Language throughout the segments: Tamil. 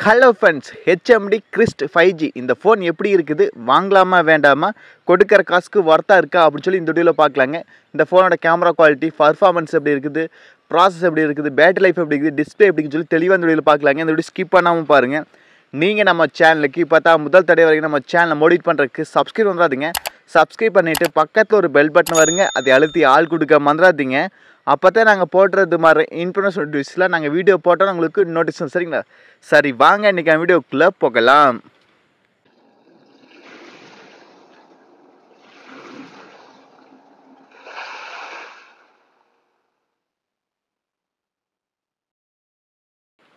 hello friends HMD Crest five G இந்த ஃபோன் எப்படி இருக்குது வாங்கலாமா வேண்டாமா கொடுக்குற காசுக்கு ஒர்த்தாக இருக்கா அப்படின்னு சொல்லி இந்த வீடியோவில் பார்க்கலாங்க இந்த ஃபோனோட கேமரா குவாலிட்டி பர்ஃபார்மன்ஸ் எப்படி இருக்குது ப்ராசஸ் எப்படி இருக்குது பேட்டரி லைஃப் எப்படி இருக்குது டிஸ்பிளே எப்படின்னு சொல்லி தெளிவாக இந்த வீடியோவில் பார்க்கலாங்க இந்த வீடியோ ஸ்கிப் பண்ணாமல் பாருங்கள் நீங்கள் நம்ம சேனலுக்கு இப்போ தான் முதல் தடவை வரைக்கும் நம்ம சேனலை மோடிட் பண்ணுறதுக்கு சப்ஸ்கிரைப் பண்ணுறாதுங்க சப்ஸ்கிரைப் பண்ணிவிட்டு பக்கத்தில் ஒரு பெல் பட்டன் வருங்க அதை அழுத்தி ஆள் கொடுக்க மறந்துடாதீங்க அப்போ தான் நாங்கள் போடுறது மாதிரி இன்ஃபர்மேஷன் டியூஸில் நாங்கள் வீடியோ போட்டோம் உங்களுக்கு நோட்டீஸ் சரிங்களா சரி வாங்க இன்றைக்கி வீடியோக்குள்ளே போகலாம்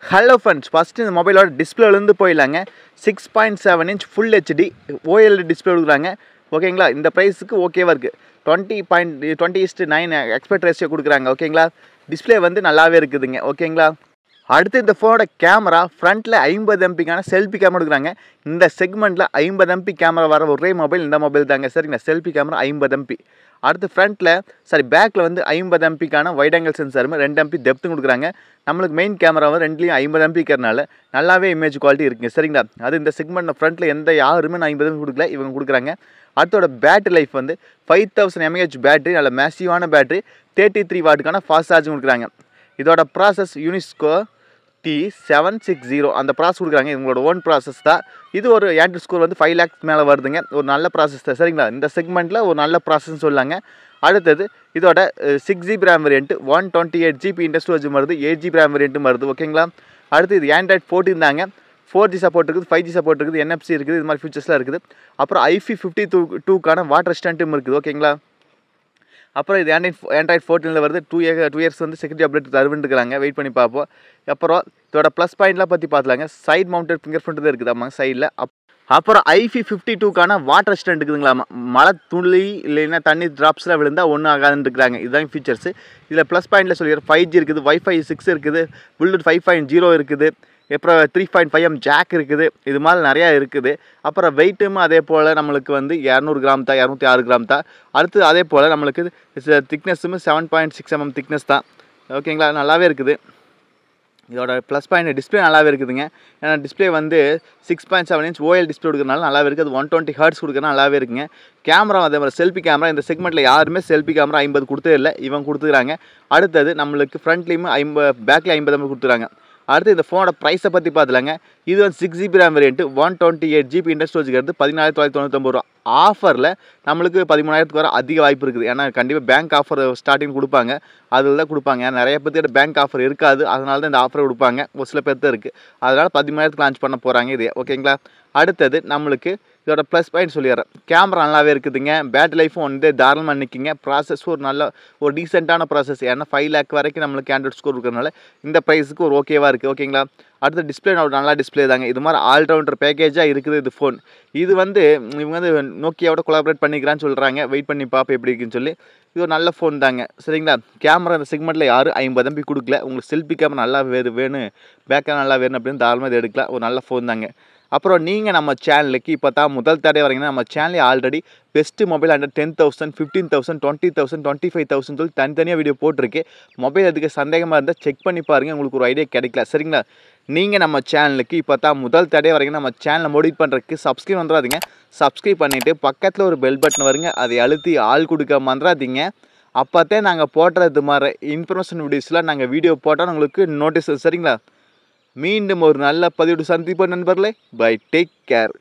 ஹலோ ஃப்ரெண்ட்ஸ் ஃபஸ்ட்டு இந்த மொபைலோட டிஸ்பிளேலேருந்து போயிடலாங்க six point seven inch full HD OLED display கொடுக்குறாங்க ஓகேங்களா இந்த ப்ரைஸுக்கு ஓகேவாக இருக்குது twenty point twenty is to nine aspect ratio கொடுக்குறாங்க ஓகேங்களா டிஸ்பிளே வந்து நல்லாவே இருக்குதுங்க ஓகேங்களா அடுத்து இந்த ஃபோனோட கேமரா ஃப்ரண்ட்டில் ஐம்பது எம்பிக்கான செல்ஃபி கேமரா எடுக்கிறாங்க இந்த செக்மெண்ட்டில் ஐம்பது எம்பி கேமரா வர ஒரே மொபைல் இந்த மொபைல் தாங்க சரிங்க செல்ஃபி கேமரா ஐம்பது எம்பி அடுத்து ஃப்ரண்ட்டில் சாரி பேக்கில் வந்து ஐம்பது எம்பிக்கான வைட் ஆங்கிள் சென்சாரும் ரெண்டு எம்பி டெப்த்தும் கொடுக்குறாங்க நம்மளுக்கு மெயின் கேமரா வந்து ரெண்டுலேயும் ஐம்பது எம்பி இருக்கிறனால நல்லாவே இமேஜ் குவாலிட்டி இருக்குங்க சரிங்களா அது இந்த செக்மெண்ட் ஃப்ரண்ட்டில் எந்த யாருமே நான் ஐம்பது கொடுக்கல இவங்க கொடுக்குறாங்க அடுத்தோட பேட்டரி லைஃப் வந்து ஃபைவ் தௌசண்ட் எம்ஏஹெச் பேட்டரி நல்ல மேசிவான பேட்டரி தேர்ட்டி த்ரீ வாட்டுக்கான ஃபாஸ்ட் சார்ஜும் கொடுக்குறாங்க இதோட processor Unisoc T seven six zero அந்த ப்ராசஸ் கொடுக்குறாங்க உங்களோட ஓன் ப்ராசஸ் தான் இது ஒரு ஏன்ட்ரி ஸ்கோர் வந்து ஃபைவ் லேக்ஸ் மேலே வருதுங்க ஒரு நல்ல ப்ராசஸ் தான் சரிங்களா இந்த செக்மெண்ட்டில் ஒரு நல்ல ப்ராசஸ்ன்னு சொல்லாங்க அடுத்தது இதோட six GB RAM variant one twenty eight GB இண்டஸ்ட்ரியல் வருது எயிட் ஜிபி ரேம் வேரியன்ட்டும் வருது ஓகேங்களா அடுத்து இது ஆண்ட்ராய்ட் ஃபோர்ட்டின் தாங்க ஃபோர் ஜி சப்போர்ட் இருக்குது ஃபைவ் ஜி சப்போர்ட் இருக்குது என்எஃப்சி இருக்குது இது மாதிரி ஃபியூச்சர்ஸ்லாம் இருக்குது அப்புறம் ஐஃபி ஃபிஃப்டி டூ டூக்கான வாட்டர் ஸ்டாண்ட்டும் இருக்குது ஓகேங்களா அப்புறம் இது ஆண்ட்ராய்ட் ஆண்ட்ராய்ட் ஃபோர்டீனில் வருது டூ இயர் டூ இயர்ஸ் வந்து செக்யூரிட்டி அப்டேட் தருவின்ட்டுருக்காங்க வெயிட் பண்ணி பார்ப்போம் அப்புறம் இதோட ப்ளஸ் பாயிண்ட்லாம் பற்றி பார்த்துலாங்க சைட் மவுண்டட் ஃபிங்கர் பிரிண்ட் தான் இருக்குது அம்மா சைடில் அப் அப்புறம் ஐஃபி ஃபிஃப்டி டூக்கான வாட்டர் ரெசிஸ்டன்ட் இருக்குதுங்களா மழை துளி இல்லைன்னா தண்ணி ட்ராப்ஸ்லாம் விழுந்தால் ஒன்றும் ஆகாதுன்னு இருக்கிறாங்க இதுதான் ஃபீச்சர்ஸ் இதில் ப்ளஸ் பாயிண்டில் சொல்லிடுறேன் ஃபைவ் ஜி இருக்குது ஒய்ஃபை சிக்ஸ் இருக்குது புல்லட் ஃபைவ் பாயிண்ட் ஜீரோ இருக்குது அப்புறம் three point five mm jack இருக்குது இது மாதிரி நிறையா இருக்குது அப்புறம் வெயிட்டும் அதே போல் நம்மளுக்கு வந்து இரநூறு கிராம் தான் இரநூத்தி ஆறு கிராம் தான் அடுத்து அதே போல் நம்மளுக்கு திக்னஸ்ஸுமே seven point six mm thickness தான் ஓகேங்களா நல்லாவே இருக்குது இதோட ப்ளஸ் பாயிண்ட் டிஸ்பிளே நல்லாவே இருக்குதுங்க ஏன்னா டிஸ்பிளே வந்து six point seven inch OLED display கொடுக்குறனால நல்லாவே இருக்குது அது ஒன் டுவெண்ட்டி ஹர்ட்ஸ் கொடுக்குறனா நல்லாவே இருக்குங்க கேமரா அதே மாதிரி செல்ஃபி கேமரா இந்த செக்மெண்ட்டில் யாருமே செல்ஃபி கேமரா ஐம்பது கொடுத்தே இல்லை இவங்க கொடுத்துக்கிறாங்க அடுத்தது நம்மளுக்கு ஃப்ரண்ட்லேயுமே ஐம்பது பேக்கில் ஐம்பது கொடுத்துறாங்க அடுத்து இந்த ஃபோனோட ப்ரைஸை பற்றி பார்த்துலாங்க இது வந்து six GB RAM variant one twenty eight GB இன்ட்ரெஸ்ட் வச்சுக்கிறது பதினாயிரத்தி தொள்ளாயிரத்தி தொண்ணூத்தொம்பது ரூபா ஆஃபரில் நம்மளுக்கு பதிமூணாயிரத்துக்கு வர அதிக வாய்ப்பு இருக்குது ஏன்னா கண்டிப்பாக பேங்க் ஆஃபர் ஸ்டார்டிங் கொடுப்பாங்க அதில் தான் கொடுப்பாங்க நிறைய பேர்த்து பேங்க் ஆஃபர் இருக்காது அதனால தான் இந்த ஆஃபர் கொடுப்பாங்க ஒரு சில பேர்த்து இருக்குது அதனால் பதிமூணாயிரத்துக்கு லான்ச் பண்ண போகிறாங்க இது ஓகேங்களா அடுத்தது நம்மளுக்கு இதோட ப்ளஸ் பாயிண்ட் சொல்லிடுறேன் கேமரா நல்லாவே இருக்குதுங்க பேட்டரி லைஃபும் வந்து தாராளமாக நிற்கிங்க ப்ராசஸ் ஒரு நல்ல ஒரு டீசெண்டான ப்ராசஸ் ஏன்னா ஃபைவ் லேக் வரைக்கும் நம்மளுக்கு ஆண்ட்ராய்ட் ஸ்கோர் இருக்கிறதுனால இந்த ப்ரைஸுக்கு ஒரு ஓகேவாக இருக்குது ஓகேங்களா அடுத்த டிஸ்பிளே ஒரு நல்லா டிஸ்பிளே தாங்க இது மாதிரி ஆல்ரவுண்டர் பேக்கேஜாக இருக்குது இது ஃபோன் இது வந்து இவங்க வந்து நோக்கியாவோட கொலாபரேட் பண்ணிக்கிறான்னு சொல்கிறாங்க வெயிட் பண்ணி பார்ப்போம் எப்படி இருக்குன்னு சொல்லி இது ஒரு நல்ல ஃபோன் தாங்க சரிங்களா கேமரா இந்த செக்மெண்ட்டில் யாரும் ஐம்பது எம்பி கொடுக்கல உங்களுக்கு செல்ஃபி கேமரா நல்லா வேறு வேணும் பேக்கேமரா நல்லா வேணும் அப்படின்னு தாராளமாக எடுக்கலாம் ஒரு நல்ல ஃபோன் தாங்க அப்புறம் நீங்கள் நம்ம சேனலுக்கு இப்போ தான் முதல் தடவை வரீங்கன்னா நம்ம சேனலே already best mobile under ten thousand fifteen thousand twenty thousand twenty five thousand சொல்லி தனித்தனியாக வீடியோ போட்டிருக்கு மொபைல் அதுக்கு சந்தேகமாக இருந்தால் செக் பண்ணி பாருங்கள் உங்களுக்கு ஒரு ஐடியா கிடைக்கல சரிங்களா நீங்கள் நம்ம சேனலுக்கு இப்போ தான் முதல் தடவை வரீங்கன்னா நம்ம சேனலை மோடிட் பண்ணுறதுக்கு சப்ஸ்கிரைப் பண்ணுறாதீங்க சப்ஸ்கிரைப் பண்ணிவிட்டு பக்கத்தில் ஒரு பெல் பட்டன் வருங்க அதை அழுத்தி ஆள் கொடுக்க மன்றாதீங்க அப்போத்தே நாங்கள் போடுறது மாதிரி இன்ஃபர்மேஷன் வீடியோஸ்லாம் நாங்கள் வீடியோ போட்டால் உங்களுக்கு நோட்டீஸ் சரிங்களா மீண்டும் ஒரு நல்ல பதிவு சந்திப்போம் நண்பர்களே பை டேக் கேர்